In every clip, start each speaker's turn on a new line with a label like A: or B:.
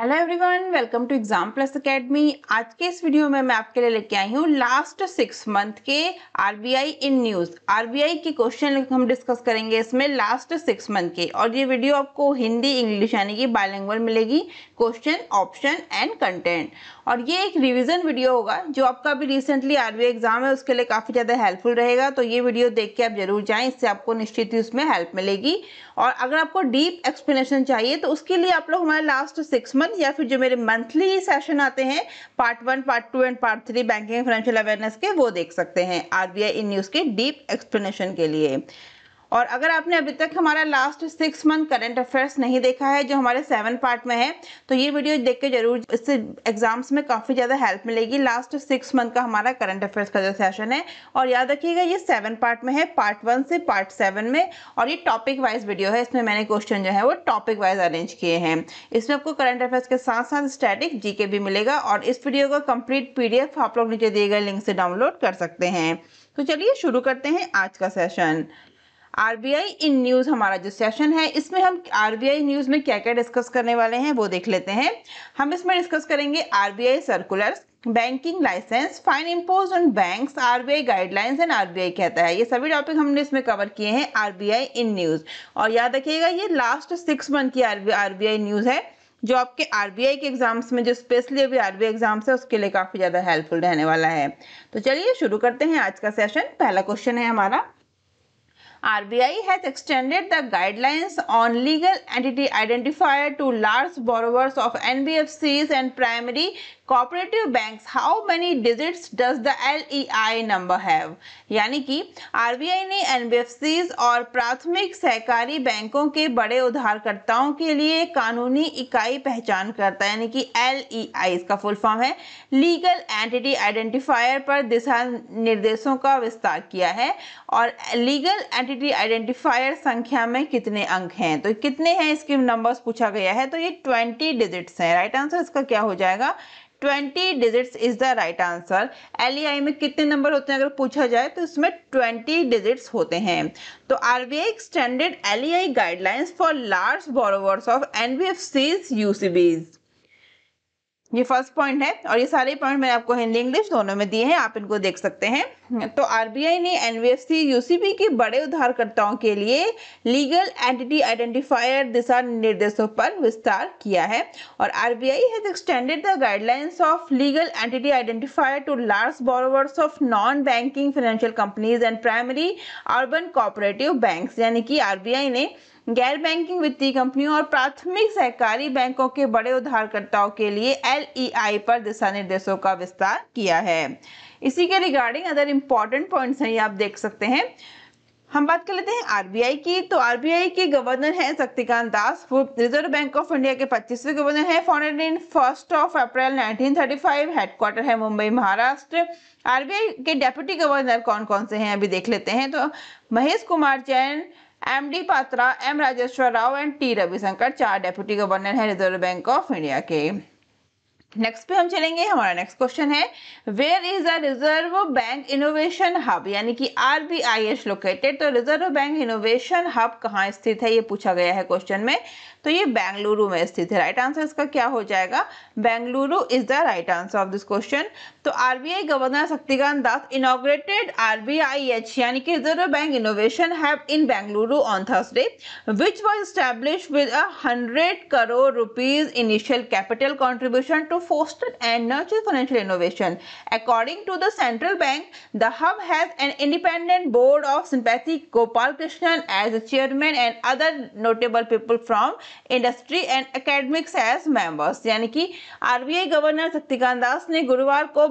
A: Hello everyone welcome to exam plus academy आज के इस वीडियो में मैं आपके लिए लेके आई हूँ लास्ट सिक्स मंथ के आरबीआई इन न्यूज़ आरबीआई के क्वेश्चन हम डिस्कस करेंगे इसमें लास्ट सिक्स मंथ के और ये वीडियो आपको हिंदी इंग्लिश यानी कि बायलिंगुअल मिलेगी क्वेश्चन ऑप्शन एंड कंटेंट और ये एक रिवीजन वीडियो होगा जो आपका अभी रिसेंटली आरबीआई एग्जाम है उसके लिए काफ़ी ज़्यादा हेल्पफुल रहेगा तो ये वीडियो देख के आप जरूर जाएं इससे आपको निश्चित ही उसमें हेल्प मिलेगी और अगर आपको डीप एक्सप्लेनेशन चाहिए तो उसके लिए आप लोग हमारे लास्ट सिक्स मंथ या फिर जो मेरे मंथली सेशन आते हैं part one part two and part three banking financial awareness के वो देख सकते हैं आर इन न्यूज़ के डीप एक्सप्लेनेशन के लिए और अगर आपने अभी तक हमारा last six month current affairs नहीं देखा है जो हमारे सेवन पार्ट में है तो ये वीडियो देख के जरूर इससे एग्जाम्स में काफ़ी ज़्यादा हेल्प मिलेगी लास्ट सिक्स मंथ का हमारा करंट अफेयर्स का जो सेशन है और याद रखिएगा ये सेवन पार्ट में है पार्ट वन से पार्ट सेवन में और ये टॉपिक वाइज वीडियो है इसमें मैंने क्वेश्चन जो है वो टॉपिक वाइज अरेंज किए हैं इसमें आपको करंट अफेयर्स के साथ साथ स्टैटिक जी भी मिलेगा और इस वीडियो का कंप्लीट पी आप लोग नीचे दिए गए लिंक से डाउनलोड कर सकते हैं तो चलिए शुरू करते हैं आज का सेशन आरबीआई इन न्यूज़ हमारा जो सेशन है इसमें हम आरबीआई न्यूज़ में क्या क्या डिस्कस करने वाले हैं वो देख लेते हैं हम इसमें डिस्कस करेंगे RBI circulars banking licence fine impose on banks RBI guidelines and RBI कहता है ये सभी टॉपिक हमने इसमें कवर किए हैं आरबीआई इन न्यूज़ और याद रखिएगा ये लास्ट सिक्स मंथ की आरबीआई न्यूज़ है जो आपके आरबीआई के एग्जाम्स में जो स्पेशली अभी आरबीआई एग्जाम्स है उसके लिए काफ़ी ज़्यादा हेल्पफुल रहने वाला है तो चलिए शुरू करते हैं आज का सेशन पहला क्वेश्चन है हमारा RBI has extended the guidelines on legal entity identifier to large borrowers of NBFCs and primary how many how does the L E I number have यानी कि आरबीआई ने एनबीएफसीज और प्राथमिक सहकारी बैंकों के बड़े उधारकर्ताओं के लिए कानूनी इकाई पहचान करता है यानी कि एल ई आई इसका फुल फॉर्म है लीगल एंटिटी आइडेंटिफायर पर दिशा निर्देशों का विस्तार किया है और लीगल एंटिटी आइडेंटिफायर संख्या में कितने अंक हैं तो कितने हैं इसके नंबर्स पूछा गया है तो ये ट्वेंटी डिजिट्स हैं राइट आंसर इसका क्या हो जाएगा twenty digits is the right answer L में कितने नंबर होते हैं अगर पूछा जाए तो इसमें ट्वेंटी डिजिट्स होते हैं तो R B I extended L guidelines for large borrowers of N B F Cs U C Bs ये फर्स्ट पॉइंट है और ये सारे पॉइंट मैंने आपको हिंदी इंग्लिश दोनों में दिए हैं आप इनको देख सकते हैं तो आरबीआई ने एनबीएफसी यूसीबी के बड़े उधारकर्ताओं के लिए लीगल एंटिटी आइडेंटिफायर दिशा निर्देशों पर विस्तार किया है और RBI has extended the guidelines of legal entity identifier to large borrowers of non banking financial companies and primary urban cooperative bank यानी कि आरबीआई ने गैर बैंकिंग वित्तीय कंपनियों और प्राथमिक सहकारी बैंकों के बड़े उधारकर्ताओं के लिए एल पर दिशा निर्देशों का विस्तार किया है इसी के रिगार्डिंग अदर इम्पॉर्टेंट पॉइंट्स हैं ये आप देख सकते हैं हम बात कर लेते हैं आरबीआई की तो आरबीआई के गवर्नर हैं शक्तिकांत दास वो रिजर्व बैंक ऑफ इंडिया के 25वें गवर्नर हैं founded in first of April 1935 headquarter है मुंबई महाराष्ट्र आरबीआई के डेप्यूटी गवर्नर कौन कौन से हैं अभी देख लेते हैं तो Mahesh Kumar Jain M D Patra M Rajeshwar Rao and T Ravishankar चार डेप्यूटी गवर्नर हैं रिजर्व बैंक ऑफ इंडिया के नेक्स्ट पे हम चलेंगे हमारा नेक्स्ट क्वेश्चन है where is the reserve bank innovation hub यानी कि आर बी आई एस लोकेटेड तो रिजर्व बैंक इनोवेशन हब कहाँ स्थित है ये पूछा गया है क्वेश्चन में तो ये बेंगलुरु में स्थित है राइट आंसर इसका क्या हो जाएगा Bengaluru is the right answer of this question तो RBI governor Shaktikanta Das inaugurated RBIH यानी कि reserve bank innovation hub in Bengaluru on Thursday which was established with hundred crore rupees initial capital contribution to foster and nurture financial innovation according to the central bank the hub has an independent board of Senapathy Gopalakrishnan as a chairman and other notable people from industry and academics as members यानी कि RBI governor Shaktikanta Das ने गुरुवार को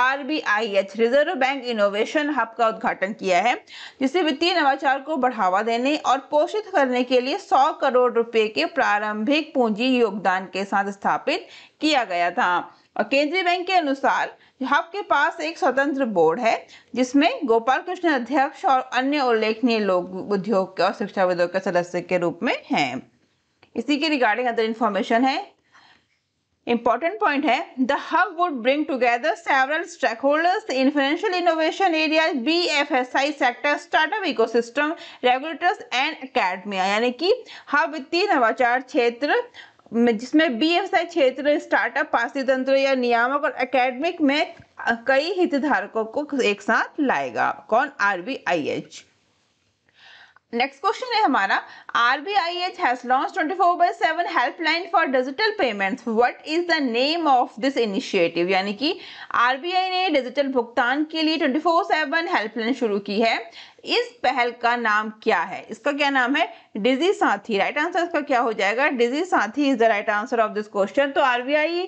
A: RBIH reserve bank innovation hub का उद्घाटन किया है जिसे वित्तीय नवाचार को बढ़ावा देने और पोषित करने के लिए 100 करोड़ रुपए के प्रारंभिक पूंजी योगदान के साथ स्थापित किया गया था और केंद्रीय बैंक के अनुसार हब के पास एक स्वतंत्र बोर्ड है जिसमें गोपाल कृष्ण अध्यक्ष और अन्य उल्लेखनीय लोग उद्योग के और शिक्षाविदों के सदस्य के रूप में हैं इसी के रिगार्डिंग अदर इंफॉर्मेशन है इंपॉर्टेंट पॉइंट है the hub would bring together several stakeholders in financial innovation area B F S I sector startup ecosystem regulators and academia यानी कि हब वित्तीय नवाचार क्षेत्र जिसमें बी एफ आई क्षेत्र startup तंत्र या नियामक और अकेडमिक में कई हितधारकों को एक साथ लाएगा कौन R B I H next question है हमारा R B I H has launch twenty four by seven helpline for digital payments what is the name of this initiative यानी कि आर बी आई ने डिजिटल भुगतान के लिए twenty four seven helpline शुरू की है इस पहल का नाम क्या है इसका क्या नाम है डिजी साथी राइट आंसर इसका क्या हो जाएगा DigiSaathi is the right answer of this question तो R B I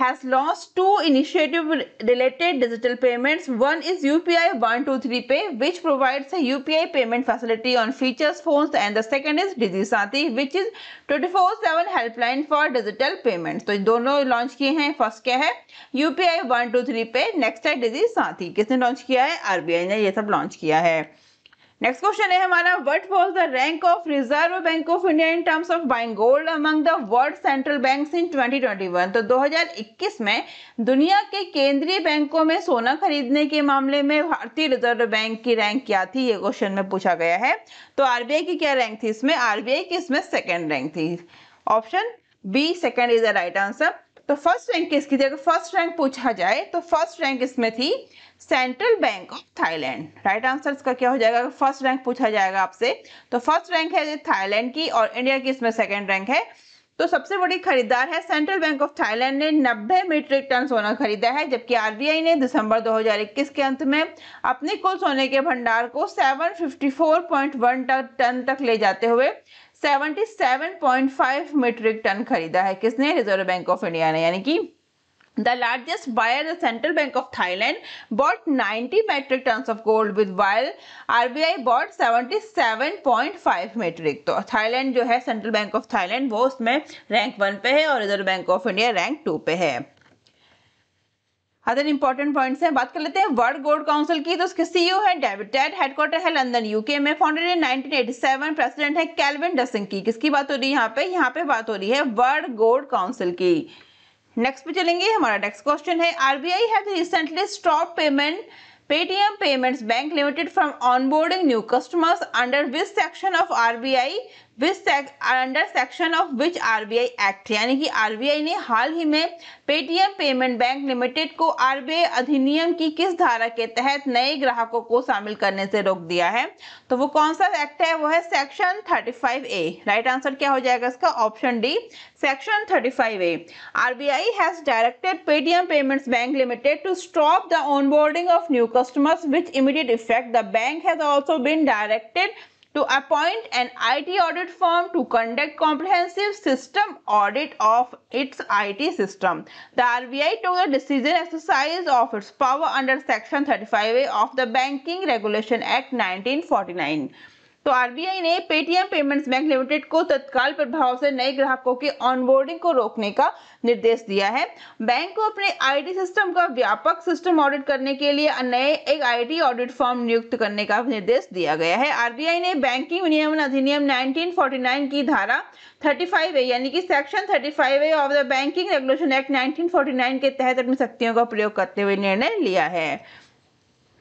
A: has launched two initiative related digital payments. One is UPI 123 pay which provides a UPI payment facility on features phones and the second is digi DigiSati which is 24/7 helpline for digital payments. तो dono launch kiye hain first kya hai UPI 123 pay next hai digi DigiSati kisne launch kiya hai RBI ne ye sab launch kiya hai next question है हमारा what was the rank of reserve bank of India in terms of buying gold among the world central banks in 2021 तो 2021 में दुनिया के केंद्रीय बैंकों में सोना खरीदने के मामले में भारतीय रिजर्व बैंक की रैंक क्या थी ये क्वेश्चन में पूछा गया है तो आरबीआई की क्या रैंक थी इसमें आरबीआई की इसमें सेकेंड रैंक थी option B second is the right answer तो फर्स्ट रैंक किसकी थी अगर फर्स्ट रैंक पूछा जाए तो फर्स्ट रैंक इसमें थी central bank of Thailand right answer इसका क्या हो जाएगा अगर फर्स्ट रैंक पूछा जाएगा आपसे तो फर्स्ट रैंक है थाईलैंड की और इंडिया की इसमें सेकेंड रैंक है तो सबसे बड़ी खरीदार है सेंट्रल बैंक ऑफ थाईलैंड ने 90 मीट्रिक टन सोना खरीदा है जबकि आरबीआई ने दिसंबर 2021 के अंत में अपने कुल सोने के भंडार को 754.1 टन तक ले जाते हुए 77.5 मीट्रिक टन खरीदा है किसने रिजर्व बैंक ऑफ इंडिया ने यानी कि the largest buyer the central bank of Thailand bought 90 metric tonne of gold with while RBI bought 77.5 metric तो थाईलैंड जो है सेंट्रल बैंक ऑफ थाईलैंड वो उसमें रैंक वन पे है और reserve bank of India rank two पे है अदर इंपॉर्टेंट पॉइंट्स हैं बात कर लेते हैं वर्ल्ड गोल्ड काउंसिल की तो उसके सीईओ है डेविड टेड हेडक्वार्टर है लंदन यूके में फाउंडेड इन 1987 प्रेसिडेंट है कैलविन डसिंग की किसकी बात हो रही है यहाँ पे यहाँ पे बात हो रही है वर्ल्ड गोल्ड काउंसिल की नेक्स्ट पे चलेंगे हमारा नेक्स्ट क्वेश्चन है RBI have recently stop payment Paytm payments bank limited from onboarding new customers under which section of RBI which under section of which R B I act यानी कि R B I ने हाल ही में Paytm payment bank limited को R B I अधिनियम की किस धारा के तहत नए ग्राहकों को शामिल करने से रोक दिया है तो वो कौन सा एक्ट है वो है section thirty five A right answer क्या हो जाएगा इसका option D section thirty five A R B I has directed Paytm payments bank limited to stop the onboarding of new customers which immediate effect the bank has also been directed to appoint an IT audit firm to conduct comprehensive system audit of its IT system. The RBI took the decision exercise of its power under Section 35A of the Banking Regulation Act 1949. तो RBI ने Paytm payments bank limited को तत्काल प्रभाव से नए ग्राहकों के onboarding को रोकने का निर्देश दिया है बैंक को अपने आईटी सिस्टम का व्यापक सिस्टम ऑडिट करने के लिए नए एक आईटी ऑडिट फॉर्म नियुक्त करने का निर्देश दिया गया है आरबीआई ने बैंकिंग विनियमन अधिनियम नाइनटीन की धारा थर्टी ए यानी कि section 35 A of the banking regulation act nineteen के तहत अपनी शक्तियों का प्रयोग करते हुए निर्णय लिया है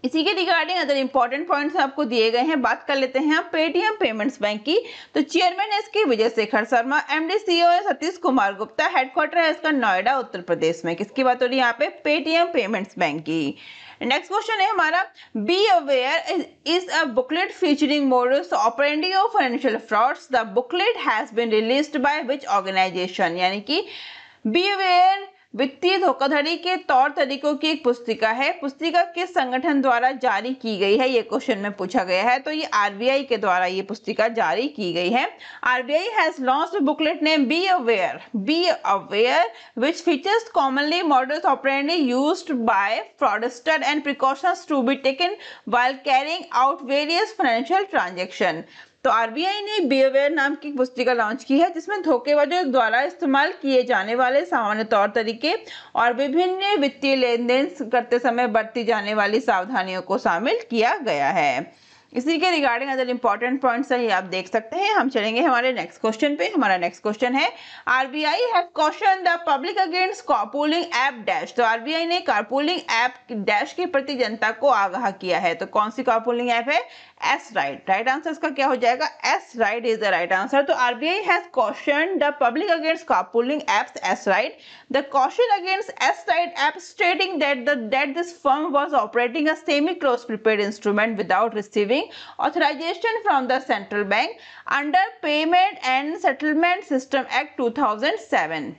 A: इसी के रिगार्डिंग अदर इंपॉर्टेंट पॉइंट्स आपको दिए गए हैं बात कर लेते हैं आप पेटीएम पेमेंट्स बैंक की तो चेयरमैन है इसके Vijay Shekhar Sharma MD CEO e है सतीश कुमार गुप्ता हेडक्वार्टर है इसका नोएडा उत्तर प्रदेश में किसकी बात हो रही है यहाँ पे पेटीएम पेमेंट्स बैंक की नेक्स्ट क्वेश्चन है हमारा be aware is a booklet featuring models operandi of financial frauds the booklet has been released by which organisation यानी कि बी अवेयर वित्तीय धोखाधड़ी के तौर तरीकों की एक पुस्तिका है पुस्तिका किस संगठन द्वारा जारी की गई है ये क्वेश्चन में पूछा गया है तो ये आरबीआई के द्वारा ये पुस्तिका जारी की गई है RBI has launch booklet name be aware be aware which features commonly models operandi use by fraudster and precautions to be taken while carrying out various financial transaction तो आरबीआई ने बीवेयर नाम की पुस्तिका लॉन्च की है जिसमें धोखेबाजों द्वारा इस्तेमाल किए जाने वाले सामान्य तौर तरीके और विभिन्न वित्तीय लेन देन करते समय बरती जाने वाली सावधानियों को शामिल किया गया है इसी के रिगार्डिंग अदर इंपॉर्टेंट पॉइंट्स है ये आप देख सकते हैं हम चलेंगे हमारे नेक्स्ट क्वेश्चन पे हमारा नेक्स्ट क्वेश्चन है RBI have question the public against carpooling app dash तो आरबीआई ने कॉपोलिंग ऐप डैश के प्रति जनता को आगाह किया है तो कौन सी कॉपोलिंग ऐप है एस राइट राइट आंसर इसका क्या हो जाएगा S ride is the right answer तो RBI has caution the public against carpooling apps S ride the caution against S ride app stating that the that this firm was operating a semi close prepared instrument without receiving authorisation from the central bank under payment and settlement system act 2007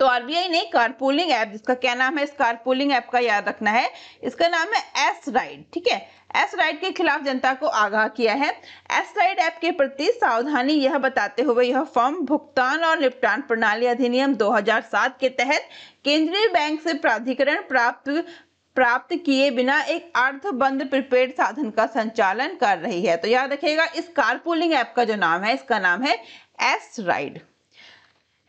A: तो RBI ने carpooling app जिसका क्या नाम है इस carpooling app का याद रखना है इसका नाम है एस राइड ठीक है एस राइड के खिलाफ जनता को आगाह किया है एस राइड ऐप के प्रति सावधानी यह बताते हुए यह फॉर्म भुगतान और निपटान प्रणाली अधिनियम 2007 के तहत केंद्रीय बैंक से प्राधिकरण प्राप्त प्राप्त किए बिना एक अर्थ बंद प्रीपेड साधन का संचालन कर रही है तो याद रखिएगा इस कारपोलिंग ऐप का जो नाम है इसका नाम है एस राइड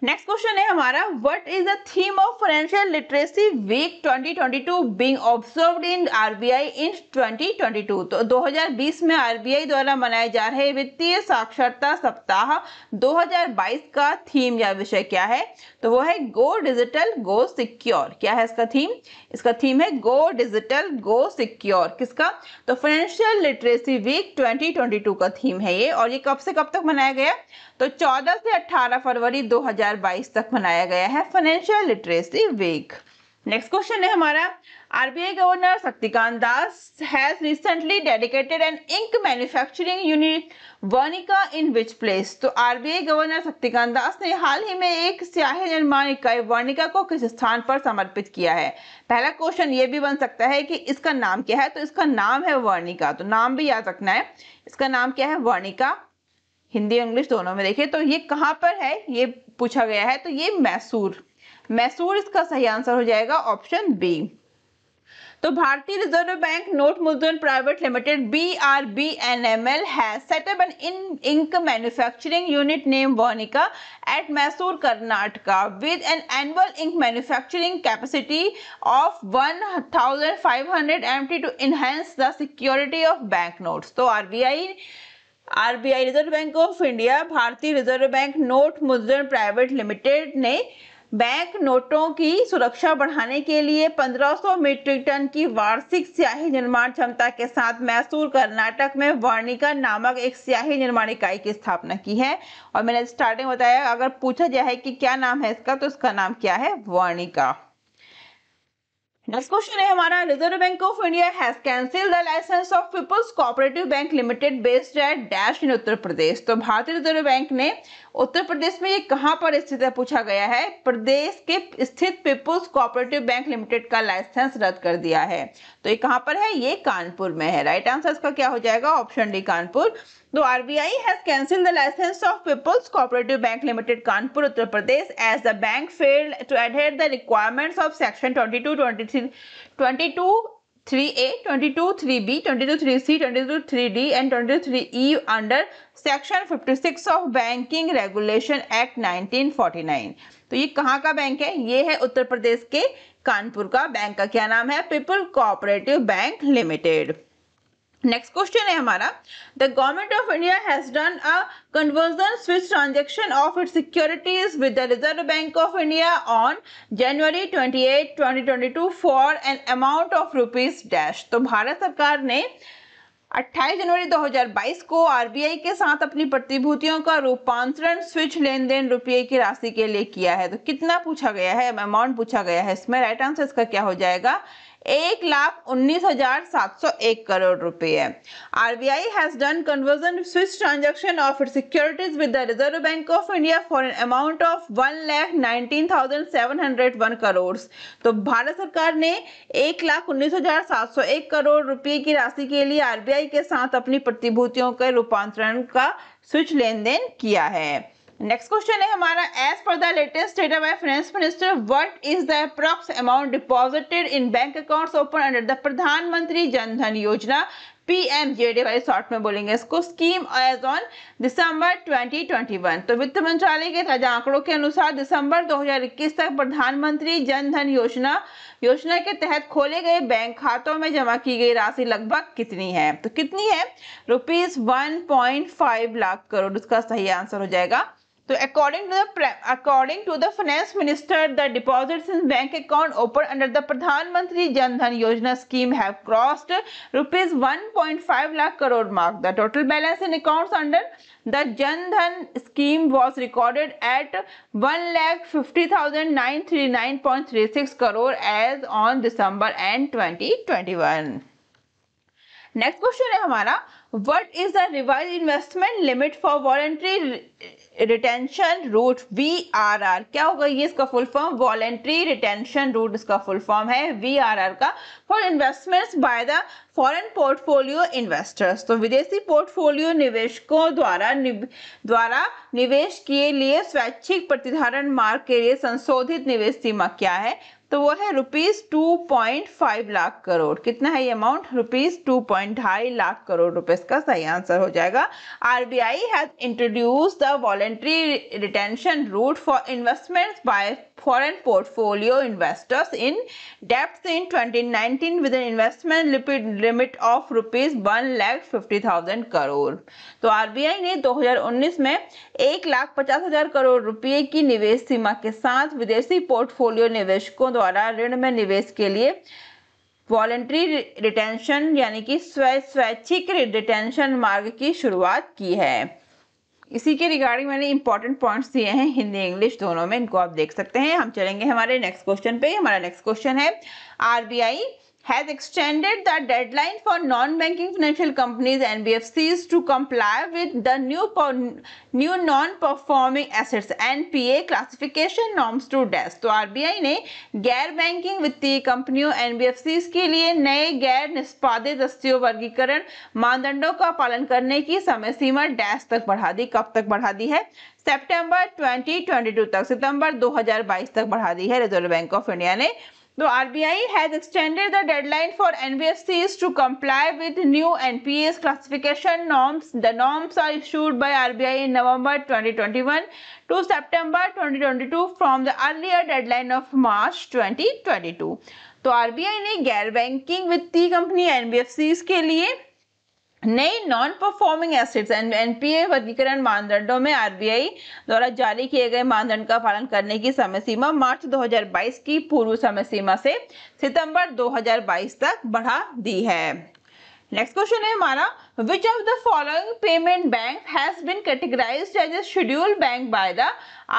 A: नेक्स्ट क्वेश्चन है हमारा what is the theme of financial literacy week 2022 being observed in RBI in 2022 तो 2020 में आरबीआई द्वारा मनाए जा रहे वित्तीय साक्षरता सप्ताह 2022 का थीम या विषय क्या है तो वो है गो डिजिटल गो सिक्योर क्या है इसका थीम इसका थीम है गो डिजिटल गो सिक्योर किसका तो फाइनेंशियल लिटरेसी वीक ट्वेंटी का थीम है ये और ये कब से कब तक मनाया गया तो 14 से 18 फरवरी 2022 तक मनाया गया है financial literacy week next question है हमारा RBI governor Shaktikanta Das has recently dedicated an ink manufacturing unit Varnika in which place तो आरबीआई गवर्नर शक्तिकांत दास ने हाल ही में एक स्याही निर्माण इकाई वर्निका को किस स्थान पर समर्पित किया है पहला क्वेश्चन ये भी बन सकता है कि इसका नाम क्या है तो इसका नाम है वर्णिका तो नाम भी याद रखना है इसका नाम क्या है वर्णिका हिंदी इंग्लिश दोनों में देखिए तो ये कहाँ पर है ये पूछा गया है तो ये मैसूर मैसूर इसका सही आंसर हो जाएगा ऑप्शन बी तो भारतीय reserve bank note Mudran private limited B R B N M L है setup an in ink manufacturing unit name Varnika at Mysore Karnataka with an annual ink manufacturing capacity of one thousand five hundred M to enhance the security of bank notes तो RBI RBI reserve bank of India Bharatiya reserve bank note Mudran private limited ने bank नोटों की सुरक्षा बढ़ाने के लिए 1500 metric ton की वार्षिक स्याही निर्माण क्षमता के साथ मैसूर कर्नाटक में वर्णिका नामक एक स्याही निर्माण इकाई की स्थापना की है और मैंने स्टार्टिंग बताया अगर पूछा जाए कि क्या नाम है इसका तो इसका नाम क्या है वर्णिका नेक्स्ट क्वेश्चन है हमारा reserve bank of India has cancel the licence of people's cooperative bank limited based at dash in Uttar Pradesh तो भारतीय रिजर्व बैंक ने उत्तर प्रदेश में ये कहां पर स्थित है पूछा गया है प्रदेश के स्थित पीपल्स कोऑपरेटिव बैंक लिमिटेड का लाइसेंस रद्द कर दिया है तो ये कहां पर है ये कानपुर में है राइट आंसर इसका क्या हो जाएगा ऑप्शन डी कानपुर तो RBI has cancel the licence of people's cooperative bank limited Kanpur Uttar Pradesh as the bank failed to adhere the requirements of section 22 23 22 3A, 22, 3B, 22, 3C, 22, 3D and 23E e under Section 56 of Banking Regulation Act 1949. तो ये कहाँ का bank है ये है उत्तर प्रदेश के कानपुर का bank का क्या नाम है people cooperative bank limited next question है हमारा the government of India has done a conversion switch transaction of its securities with the reserve bank of India on January 28, 2022 for an amount of rupees dash तो भारत सरकार ने 28 जनवरी 2022 को RBI के साथ अपनी प्रतिभूतियों का रूपांतरण स्विच लेन देन रुपये की राशि के लिए किया है तो कितना पूछा गया है अमाउंट पूछा गया है इसमें राइट आंसर इसका क्या हो जाएगा एक लाख उन्नीस हजार सात सौ एक करोड़ रुपए I has done conversion switch transaction of it securities with the reserve bank of India for an amount of one lakh nineteen thousand seven hundred one crore तो भारत सरकार ने एक लाख उन्नीस हजार सात सौ एक करोड़ रुपए की राशि के लिए आर बी आई के साथ अपनी प्रतिभूतियों के रूपांतरण का स्विच लेन देन किया है नेक्स्ट क्वेश्चन है हमारा as per the latest data by finance minister what is the approx amount deposited in bank accounts open under the Pradhan Mantri Jan Dhan योजना डी वाले शॉर्ट में बोलेंगे इसको स्कीम एज ऑन दिसंबर 2021 तो वित्त मंत्रालय के ताजा आंकड़ों के अनुसार दिसंबर 2021 तक प्रधानमंत्री जनधन योजना योजना के तहत खोले गए बैंक खातों में जमा की गई राशि लगभग कितनी है तो कितनी है रुपीज वन लाख करोड़ उसका सही आंसर हो जाएगा तो according to the according to the finance minister the deposits in bank account open under the Pradhan Mantri Jan Dhan Yojana scheme have crossed rupees 1.5 lakh crore mark the total balance in accounts under the Jan Dhan scheme was recorded at 1,50,939.36 crore as on December end 2021 next question है हमारा what is the revised investment limit for voluntary retention route V R R क्या होगा ये इसका full form voluntary retention route इसका full form है V R R का for investment by the foreign portfolio investors तो विदेशी पोर्टफोलियो निवेशकों द्वारा द्वारा निवेश किए लिए स्वैच्छिक प्रतिधारण मार्ग के लिए संशोधित निवेश सीमा क्या है तो वो है rupees two point five lakh crore कितना है ये अमाउंट रुपीज़ टू पॉइंट ढाई लाख करोड़ रुपीज़ का सही आंसर हो जाएगा R B I has introduce the voluntary retention route for investment by foreign portfolio investors in debts in 2019 with an investment limit of rupees one lakh fifty thousand crore तो RBI ने 2019 में एक लाख पचास हजार करोड़ रुपए की निवेश सीमा के साथ विदेशी पोर्टफोलियो निवेशकों द्वारा ऋण में निवेश के लिए वॉलेंट्री रिटेंशन यानी कि स्वै स्वैच्छिक रिटेंशन मार्ग की शुरुआत की है इसी के रिगार्डिंग मैंने इंपॉर्टेंट पॉइंट्स दिए हैं हिंदी इंग्लिश दोनों में इनको आप देख सकते हैं हम चलेंगे हमारे नेक्स्ट क्वेश्चन पे हमारा नेक्स्ट क्वेश्चन है RBI has extended the deadline for non-banking financial companies NBFCs to comply with the new new non-performing assets NPA classification norms to dash तो आरबीआई ने गैर बैंकिंग वित्तीय कंपनियों NBFCs के लिए नए गैर निष्पादित दस्तियों वर्गीकरण मानदंडों का पालन करने की समय सीमा डैश तक बढ़ा दी कब तक बढ़ा दी है सितंबर 2022 तक सितंबर 2022 तक बढ़ा दी है रिजर्व बैंक ऑफ इंडिया ने The RBI has extended the deadline for NBFCs to comply with new NPS classification norms, the norms are issued by RBI in November 2021 to September 2022 from the earlier deadline of March 2022. तो RBI ने गैर banking वित्तीय company NBFCs के लिए नई non performing assets and NPA वर्गीकरण मानदंडों में आरबीआई द्वारा जारी किए गए मानदंड का पालन करने की समय सीमा मार्च 2022 की पूर्व समय सीमा से सितंबर 2022 तक बढ़ा दी है नेक्स्ट क्वेश्चन है हमारा which of the following payment bank has been categorise as a schedule bank by the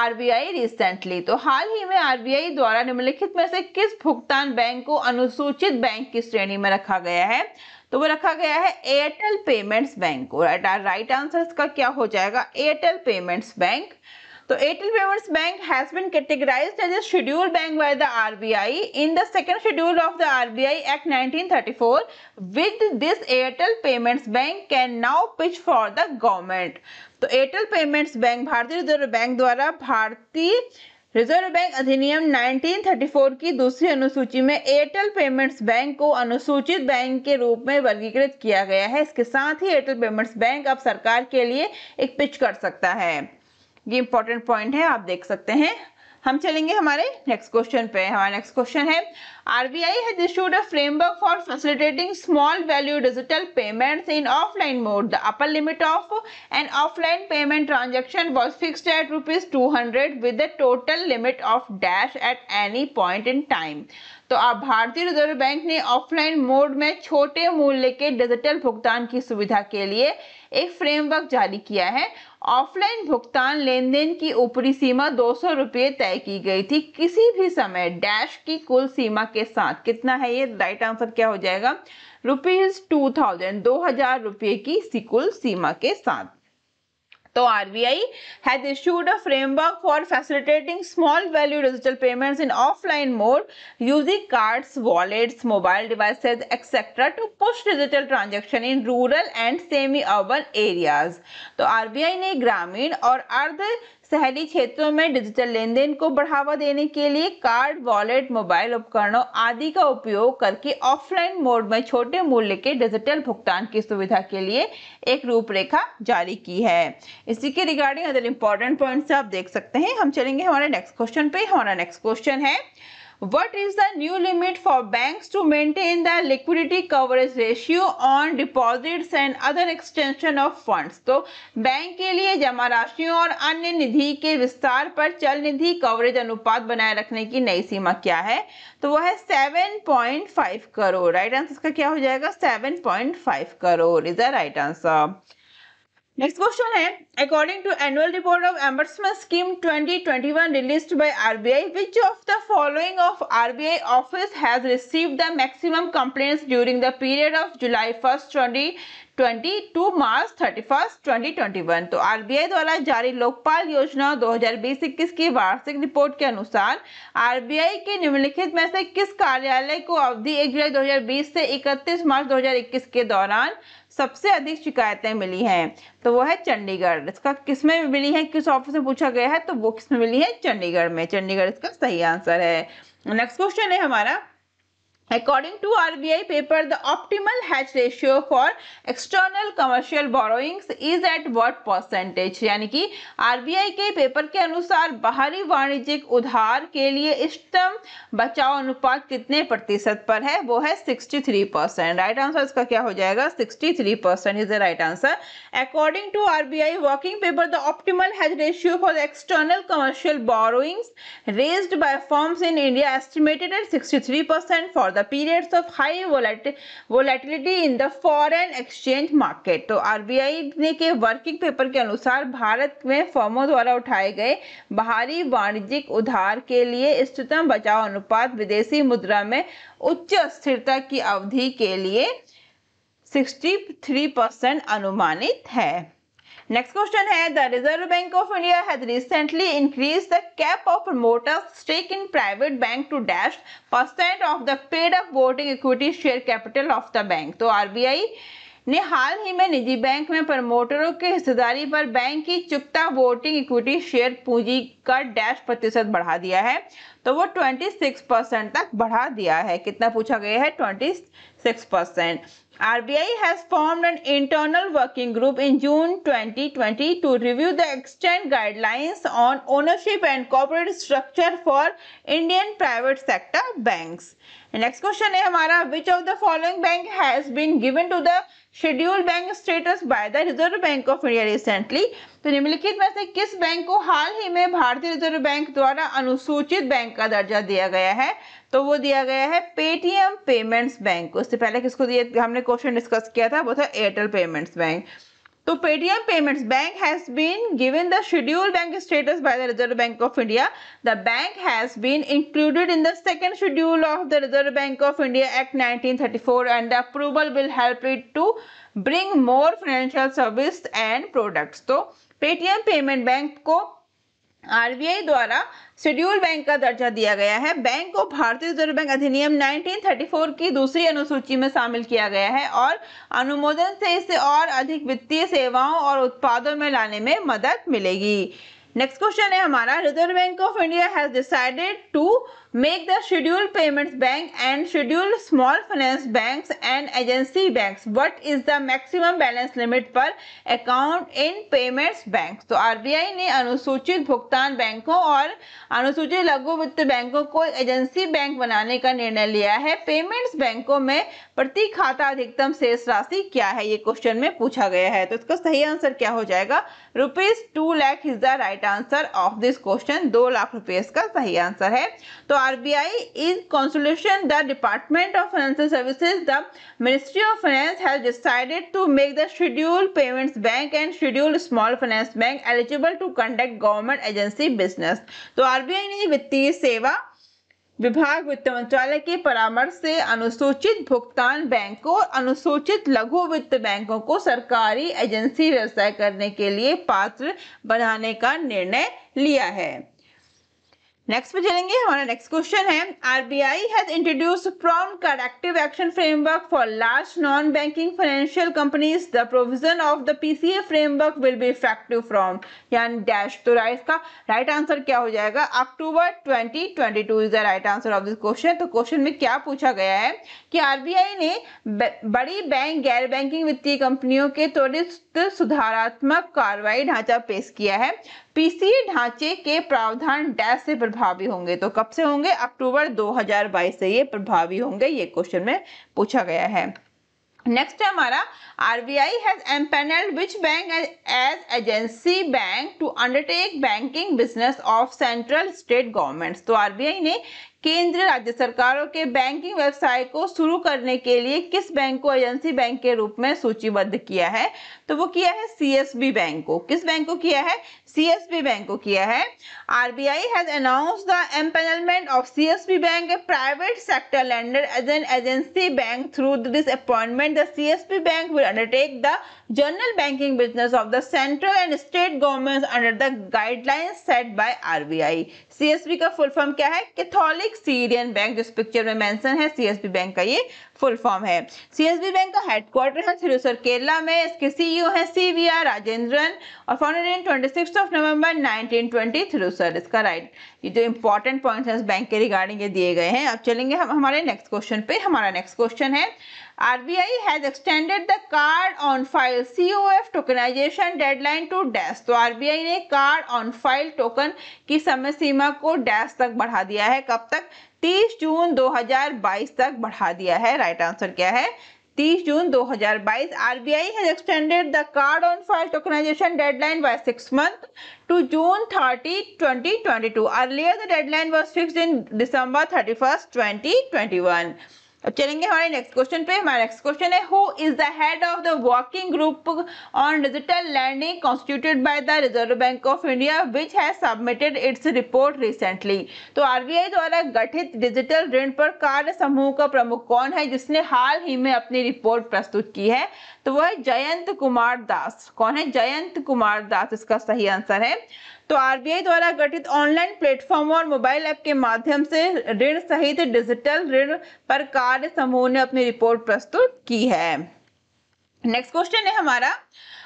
A: RBI recently तो हाल ही में आरबीआई द्वारा निम्नलिखित में से किस भुगतान बैंक को अनुसूचित बैंक की श्रेणी में रखा गया है तो वो रखा गया है एयरटेल पेमेंट्स बैंक और राइट आंसर इसका क्या हो जाएगा एयरटेल पेमेंट्स बैंक तो Airtel payments bank has been categorise as a schedule bank by the RBI in the second schedule of the RBI act 1934 with this Airtel payments bank can now pitch for the government तो Airtel payments bank Bharatiya reserve bank द्वारा Bharatiya reserve bank अधिनियम 1934 की दूसरी अनुसूची में Airtel payments bank को अनुसूचित bank के रूप में वर्गीकृत किया गया है इसके साथ ही एयरटेल पेमेंट्स बैंक अब सरकार के लिए एक पिच कर सकता है ये इंपॉर्टेंट पॉइंट है आप देख सकते हैं हम चलेंगे हमारे नेक्स्ट क्वेश्चन पे हमारा नेक्स्ट क्वेश्चन है आरबीआई है issued a framework for facilitating small value digital payments in offline mode the upper limit of an offline payment transaction was fixed at rupees two hundred with the total limit of dash at any point in time तो आप Bharatiya reserve bank ने offline mode में छोटे मूल्य के digital भुगतान की सुविधा के लिए एक फ्रेमवर्क जारी किया है ऑफलाइन भुगतान लेन देन की ऊपरी सीमा दो सौ रुपये तय की गई थी किसी भी समय डैश की कुल सीमा के साथ कितना है ये राइट आंसर क्या हो जाएगा रुपीज टू थाउजेंड दो हजार रुपये की कुल सीमा के साथ तो RBI has issued a framework for facilitating small value digital payments in offline mode using cards wallets mobile devices etcetera to push digital transaction in rural and semi urban areas तो RBI ने ग्रामीण और अर्ध शहरी क्षेत्रों में digital लेन then को बढ़ावा देने के लिए कार्ड वॉलेट मोबाइल उपकरणों आदि का उपयोग करके ऑफलाइन मोड में छोटे मूल्य के डिजिटल भुगतान की सुविधा के लिए एक रूपरेखा जारी की है इसी के रिगार्डिंग अदर इंपॉर्टेंट पॉइंट्स आप देख सकते हैं हम चलेंगे हमारे नेक्स्ट क्वेश्चन पे हमारा नेक्स्ट क्वेश्चन है what is the new limit for banks to maintain the liquidity coverage ratio on deposits and other extension of funds तो बैंक के लिए जमा राशियों और अन्य निधि के विस्तार पर चल निधि कवरेज अनुपात बनाए रखने की नई सीमा क्या है तो वह है seven point five crore right answer इसका क्या हो जाएगा seven point five crore is the right answer next question है according to annual report of ombudsman scheme 2021 released by RBI which of the following of RBI office has received the maximum complaints during the period of July 1st twenty to March 31st 2021 तो RBI द्वारा जारी लोकपाल योजना 2020-21 की वार्षिक report के अनुसार RBI के निम्नलिखित में से किस कार्यालय को अवधि 1 जुलाई 2020 से 31 मार्च 2021 के दौरान सबसे अधिक शिकायतें मिली हैं तो वो है चंडीगढ़ इसका किसमें मिली है किस ऑफिस में पूछा गया है तो वो किसमें मिली है चंडीगढ़ में चंडीगढ़ इसका सही आंसर है नेक्स्ट क्वेश्चन है हमारा According to RBI paper, the optimal hedge ratio for external commercial borrowings is at what percentage? यानी कि RBI के पेपर के अनुसार बाहरी वाणिज्यिक उधार के लिए इष्टतम बचाव अनुपात कितने प्रतिशत पर है वो है 63 थ्री परसेंट राइट आंसर इसका क्या हो जाएगा 63 percent is the right answer according to R B I working paper the optimal hedge ratio for external commercial borrowings raised by forms in India estimated at sixty three percent for the the periods of high volatility in the foreign exchange market तो R ने के working paper के अनुसार भारत में फर्मों द्वारा उठाए गए बाहरी वाणिज्यिक उधार के लिए इष्टतम बचाव अनुपात विदेशी मुद्रा में उच्च स्थिरता की अवधि के लिए 63 परसेंट अनुमानित है नेक्स्ट क्वेश्चन है the reserve bank of India has recently increase the cap of promoters stake in private bank to dash percent of the paid up voting equity share capital of the bank तो RBI ने हाल ही में निजी bank में प्रमोटरों की हिस्सेदारी पर बैंक की चुकता वोटिंग इक्विटी शेयर पूंजी का डैश प्रतिशत बढ़ा दिया है तो वो 26 परसेंट तक बढ़ा दिया है कितना पूछा गया है 26 percent RBI has formed an internal working group in June 2020 to review the extent guidelines on ownership and corporate structure for Indian private sector banks. Next question is: which of the following bank has been given to the schedule bank status by the reserve bank of India recently तो निम्नलिखित में से किस bank को हाल ही में भारतीय reserve bank द्वारा अनुसूचित बैंक का दर्जा दिया गया है तो वो दिया गया है पेटीएम पेमेंट्स बैंक उससे पहले किसको दिया हमने क्वेश्चन डिस्कस किया था वो था एयरटेल पेमेंट्स बैंक तो Paytm payments bank has been given the schedule bank status by the reserve bank of India the bank has been included in the second schedule of the reserve bank of India Act 1934 and the approval will help it to bring more financial service and products तो Paytm payment bank को RBI द्वारा schedule bank का दर्जा दिया गया है bank को भारतीय रिजर्व बैंक अधिनियम 1934 की दूसरी अनुसूची में शामिल किया गया है और अनुमोदन से इसे और अधिक वित्तीय सेवाओं और उत्पादों में लाने में मदद मिलेगी नेक्स्ट क्वेश्चन है हमारा reserve bank of India has decided to make the schedule payments bank and schedule small finance banks and agency banks what is the maximum balance limit per account in payments bank तो RBI ने अनुसूचित भुगतान बैंकों और अनुसूचित लघु वित्त बैंकों को एजेंसी बैंक बनाने का निर्णय लिया है पेमेंट्स बैंकों में प्रति खाता अधिकतम शेष राशि क्या है ये क्वेश्चन में पूछा गया है तो इसका सही आंसर क्या हो जाएगा rupees two lakh is the right right answer of this question दो लाख रुपए का सही आंसर है तो RBI is consultation the department of financial services the ministry of finance has decided to make the schedule payments bank and schedule small finance bank eligible to conduct government agency business तो RBI ने वित्तीय सेवा विभाग वित्त मंत्रालय के परामर्श से अनुसूचित भुगतान बैंकों और अनुसूचित लघु वित्त बैंकों को सरकारी एजेंसी व्यवसाय करने के लिए पात्र बनाने का निर्णय लिया है नेक्स्ट पे चलेंगे हमारा नेक्स्ट क्वेश्चन है RBI has introduce from corrective action framework for large non banking financial companies the provision of the PCA framework will be effective from यानी डैश तो राइट का राइट आंसर क्या हो जाएगा October 2022 is the right answer of this question तो question में क्या पूछा गया है कि आरबीआई ने बड़ी बैंक गैर बैंकिंग वित्तीय कंपनियों के त्वरित सुधारात्मक कार्रवाई ढांचा पेश किया है पीसीए ढांचे के प्रावधान डैश से प्रभाव प्रभावी होंगे तो कब से होंगे अक्टूबर 2022 से ये प्रभावी होंगे ये क्वेश्चन में पूछा गया है नेक्स्ट है हमारा R B I has empanelled which bank as agency bank to undertake banking business of central state governments तो आर बी आई ने केंद्र राज्य सरकारों के बैंकिंग व्यवसाय को शुरू करने के लिए किस बैंक को एजेंसी बैंक के रूप में सूचीबद्ध किया है तो वो किया है सी एस बी बैंक को किस बैंक को किया है सी एस बी बैंक को किया है RBI has announced the empanelment of CSB Bank, a private sector lender, as an agency bank. Through this appointment, the CSB Bank will undertake the general banking business of the central and state governments under the guidelines set by RBI. CSB का full form क्या है Catholic Syrian bank जिस picture में mention है CSB bank का ये full form है CSB bank का हेडक्वार्टर है थिरुसर केरला में इसके सीईओ हैं सीवीआर राजेंद्रन और founded in 26 of November 1920 Thrissur sir इसका राइट ये जो इंपॉर्टेंट पॉइंट्स हैं इस बैंक के रिगार्डिंग ये दिए गए हैं अब चलेंगे हम हमारे नेक्स्ट क्वेश्चन पे हमारा नेक्स्ट क्वेश्चन है RBI has extended the card on file COF tokenisation deadline to dash तो आरबीआई ने कार्ड ऑन फाइल टोकन की समय सीमा को डैश तक बढ़ा दिया है कब तक 30 जून 2022 तक बढ़ा दिया है राइट right आंसर क्या है 30 June 2022 RBI has extended the card on file tokenisation deadline by six month to June 30, 2022. Earlier, the deadline was fixed in December 31, 2021. अब चलेंगे हमारे नेक्स्ट क्वेश्चन पे हमारा नेक्स्ट क्वेश्चन है who is the head of the working group on digital lending constituted by the reserve bank of India which has submitted its report recently तो RBI द्वारा गठित digital ऋण पर कार्य समूह का प्रमुख कौन है जिसने हाल ही में अपनी रिपोर्ट प्रस्तुत की है तो वह जयंत कुमार दास कौन है जयंत कुमार दास इसका सही आंसर है तो आरबीआई द्वारा गठित ऑनलाइन प्लेटफॉर्म और मोबाइल ऐप के माध्यम से ऋण सहित डिजिटल ऋण पर कार्य कार्य समूह ने अपनी रिपोर्ट प्रस्तुत की है नेक्स्ट क्वेश्चन है हमारा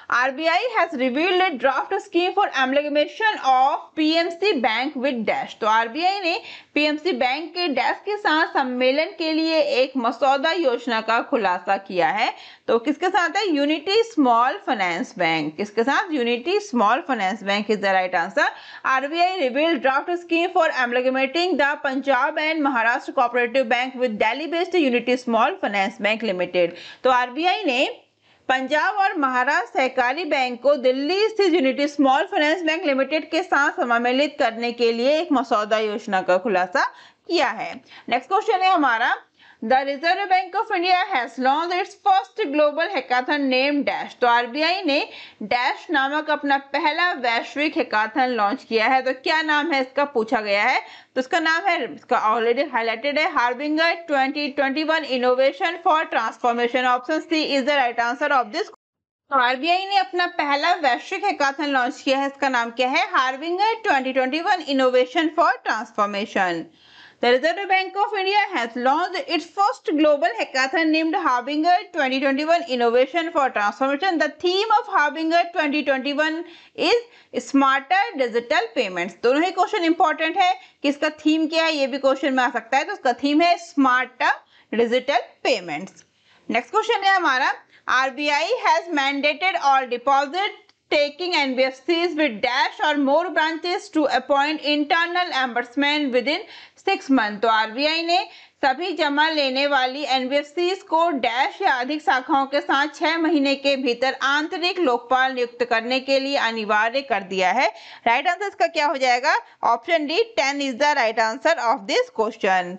A: RBI has revealed a draft scheme for amalgamation of PMC bank with dash तो RBI ने PMC बैंक के डैश के साथ सम्मेलन के लिए एक मसौदा योजना का खुलासा किया है तो किसके साथ है यूनिटी स्मॉल फाइनेंस बैंक किसके साथ Unity small finance bank is the right answer RBI reveal draft scheme for amalgamating the Punjab and Maharashtra cooperative bank with Delhi based Unity small finance bank limited तो आरबीआई ने पंजाब और महाराष्ट्र सहकारी बैंक को दिल्ली स्थित Unity small finance bank limited के साथ समामिलित करने के लिए एक मसौदा योजना का खुलासा किया है नेक्स्ट क्वेश्चन है हमारा The Reserve Bank of India has launched its first global hackathon named Dash. तो RBI ने Dash नामक अपना पहला वैश्विक हैकाथन लॉन्च किया है तो क्या नाम है इसका पूछा गया है तो इसका नाम है इसका ऑलरेडी हाईलाइटेड है Harbinger 2021 innovation for transformation option C is the right answer of this तो आरबीआई ने अपना पहला वैश्विक हैकाथन लॉन्च किया है इसका नाम क्या है Harbinger 2021 innovation for transformation The Reserve Bank of India has launched its first global hackathon named Harbinger 2021 Innovation for Transformation. The theme of Harbinger 2021 is Smarter Digital Payments. दोनों ही क्वेश्चन इंपॉर्टेंट है कि इसका थीम क्या है ये भी question में आ सकता है तो इसका थीम है Smarter Digital Payments. Next question है हमारा RBI has mandated all deposit taking NBFCs with dash or more branches to appoint internal ombudsman within six month तो आरबीआई ने सभी जमा लेने वाली एनबीएफसी को डैश या अधिक शाखाओं के साथ छह महीने के भीतर आंतरिक लोकपाल नियुक्त करने के लिए अनिवार्य कर दिया है राइट आंसर इसका क्या हो जाएगा option D ten is the right answer of this question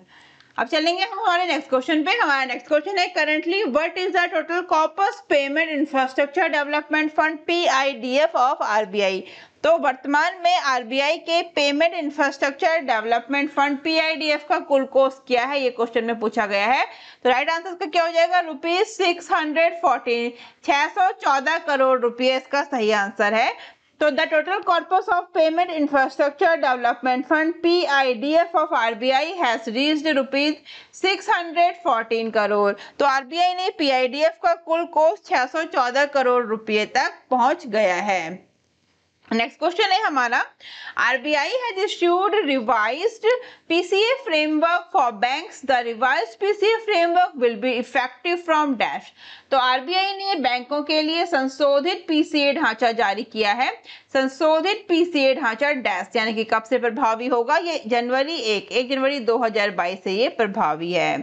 A: अब चलेंगे हम हमारे नेक्स्ट क्वेश्चन पे हमारा नेक्स्ट क्वेश्चन है currently what is the total corpus payment infrastructure development fund PIDF of RBI तो वर्तमान में आरबीआई के payment infrastructure development fund PIDF का कुल कोस्ट क्या है ये क्वेश्चन में पूछा गया है तो राइट आंसर इसका क्या हो जाएगा रुपीज सिक्स हंड्रेड फोर्टीन छह सौ चौदह करोड़ रुपीज इसका सही आंसर है तो the total corpus of payment infrastructure development fund P I D F of R B I has raise rupees six hundred fourteen crore तो आर बी आई ने P I D F का कुल कोष छः सौ चौदह करोड़ रुपये तक पहुँच गया है नेक्स्ट क्वेश्चन है हमारा RBI has issued revised PCA framework for banks the revised PCA framework will be effective from dash तो आरबीआई ने बैंकों के लिए संशोधित पीसीए ढांचा जारी किया है संशोधित पीसीए ढांचा डैश यानी कि कब से प्रभावी होगा ये जनवरी एक एक जनवरी 2022 से ये प्रभावी है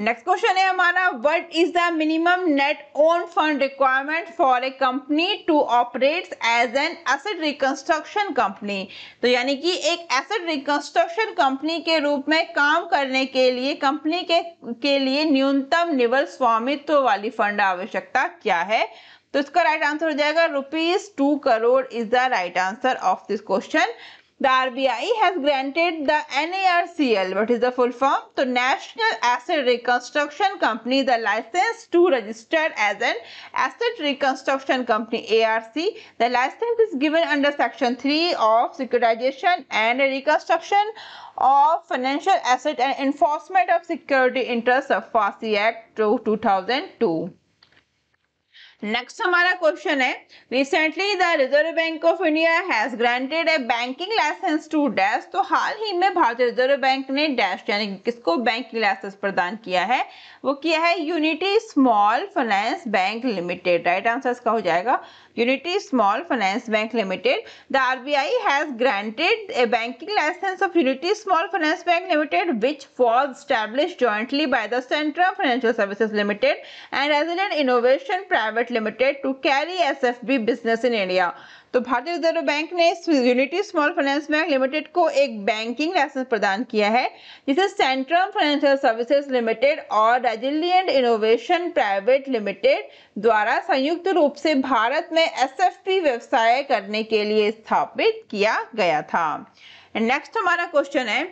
A: नेक्स्ट क्वेश्चन है हमारा what is the minimum net own fund requirement for a company to operates as an asset reconstruction company तो यानी कि एक एसेट रिकंस्ट्रक्शन कंपनी के रूप में काम करने के लिए कंपनी के के लिए न्यूनतम निवल स्वामित्व वाली फंड आवश्यकता क्या है तो इसका राइट आंसर हो जाएगा rupees two crore is the right answer of this question The RBI has granted the NARCL, what is the full form? So, National Asset Reconstruction Company, the license to register as an Asset Reconstruction Company, ARC. The license is given under Section 3 of Securitization and Reconstruction of Financial Asset and Enforcement of Security Interests of FASI Act 2002. Next हमारा question है recently the reserve bank of India has granted a banking licence to dash तो हाल ही में भारतीय reserve bank ने dash यानी किसको बैंकिंग लाइसेंस प्रदान किया है वो किया है Unity small finance bank limited right answer इसका हो जाएगा Unity small finance bank limited the RBI has granted a banking licence of Unity small finance bank limited which was establish jointly by the central financial services limited and as an innovation private limited to carry SFB business in India तो भारतीय reserve bank ने Unity small finance bank limited को एक banking licence प्रदान किया है जिसे Centrum financial services limited और रेजिलियंट इनोवेशन प्राइवेट लिमिटेड द्वारा संयुक्त रूप से भारत में एसएफपी व्यवसाय करने के लिए स्थापित किया गया था नेक्स्ट हमारा क्वेश्चन है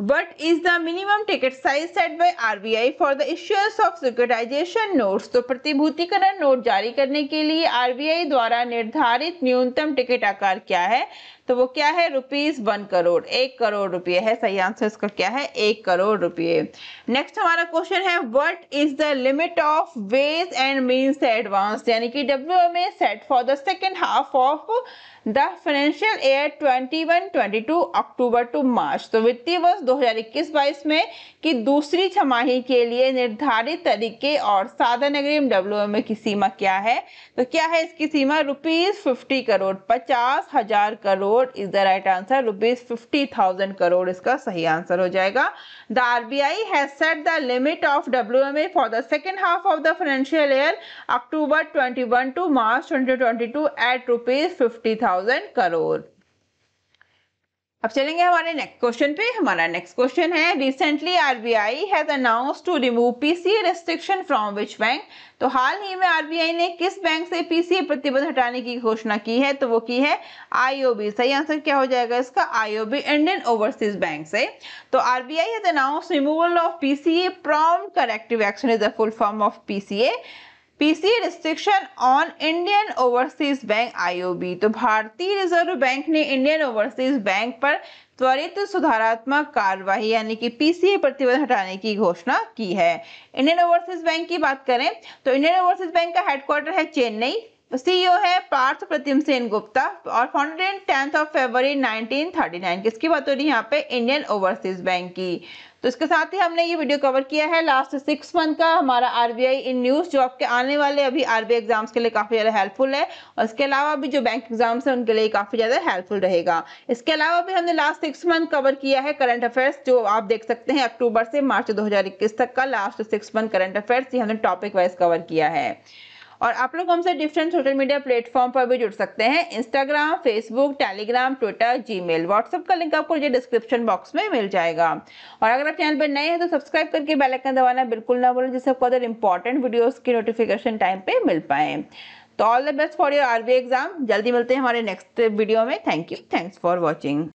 A: What is the minimum ticket size set by RBI for the issuance of securitization notes? तो प्रतिभूतिकरण नोट जारी करने के लिए आरबीआई द्वारा निर्धारित न्यूनतम टिकट आकार क्या है तो वो क्या है रुपीज वन करोड़ एक करोड़ रुपये है सही आंसर इसका क्या है एक करोड़ रुपये नेक्स्ट हमारा क्वेश्चन है what is the limit of ways and means advance यानी कि W M A set for the second half of the financial year 21 22 October to March तो वित्तीय वर्ष 2021-22 में कि दूसरी छमाही के लिए निर्धारित तरीके और साधन अग्रिम डब्ल्यू की सीमा क्या है तो क्या है इसकी सीमा रुपीज फिफ्टी करोड़ पचास हजार crore crore is the right answer rupees fifty thousand crore इसका सही आंसर हो जाएगा the R B I has set the limit of W M A for the second half of the financial year October twenty one to March twenty twenty two at rupees fifty thousand crore अब चलेंगे हमारे next question पे हमारा next question है recently RBI has announce to remove PCA restriction from which bank तो हाल ही में आरबीआई ने किस बैंक से पीसीए प्रतिबंध हटाने की घोषणा की है तो वो की है आईओबी सही आंसर क्या हो जाएगा इसका आईओबी इंडियन ओवरसीज बैंक से तो RBI has announce removal of PCA prompt corrective action is a full form of PCA PC restriction on Indian Overseas Bank IOB तो भारतीय रिजर्व बैंक ने इंडियन ओवरसीज बैंक पर त्वरित सुधारात्मक कार्यवाही यानी कि पीसीए प्रतिबंध हटाने की घोषणा की है इंडियन ओवरसीज बैंक की बात करें तो इंडियन ओवरसीज बैंक का हेडक्वार्टर है चेन्नई सीईओ e है पार्थ प्रतिम सेन गुप्ता और फाउंडेड टेंथ ऑफ फरवरी 1939 किसकी बात हो रही है यहाँ पे इंडियन ओवरसीज बैंक की तो इसके साथ ही हमने ये वीडियो कवर किया है लास्ट सिक्स मंथ का हमारा आरबीआई इन न्यूज़ जो आपके आने वाले अभी आरबीआई एग्जाम्स के लिए काफ़ी ज़्यादा हेल्पफुल है और इसके अलावा भी जो बैंक एग्जाम्स है उनके लिए काफ़ी ज़्यादा हेल्पफुल रहेगा इसके अलावा भी हमने लास्ट सिक्स मंथ कवर किया है करंट अफेयर्स जो आप देख सकते हैं अक्टूबर से मार्च दो तक का last six month current affairs ये हमने टॉपिक वाइज कवर किया है और आप लोग हमसे डिफरेंट सोशल मीडिया प्लेटफॉर्म पर भी जुड़ सकते हैं Instagram Facebook Telegram Twitter Gmail WhatsApp का लिंक आपको डिस्क्रिप्शन बॉक्स में मिल जाएगा और अगर आप चैनल पर नए हैं तो सब्सक्राइब करके बेलाइकन दबाना बिल्कुल ना भूलें जिससे आपको अदर इंपॉर्टेंट वीडियोज की नोटिफिकेशन टाइम पर मिल पाए तो all the best for your RB exam जल्दी मिलते हैं हमारे नेक्स्ट वीडियो में thank you thanks for watching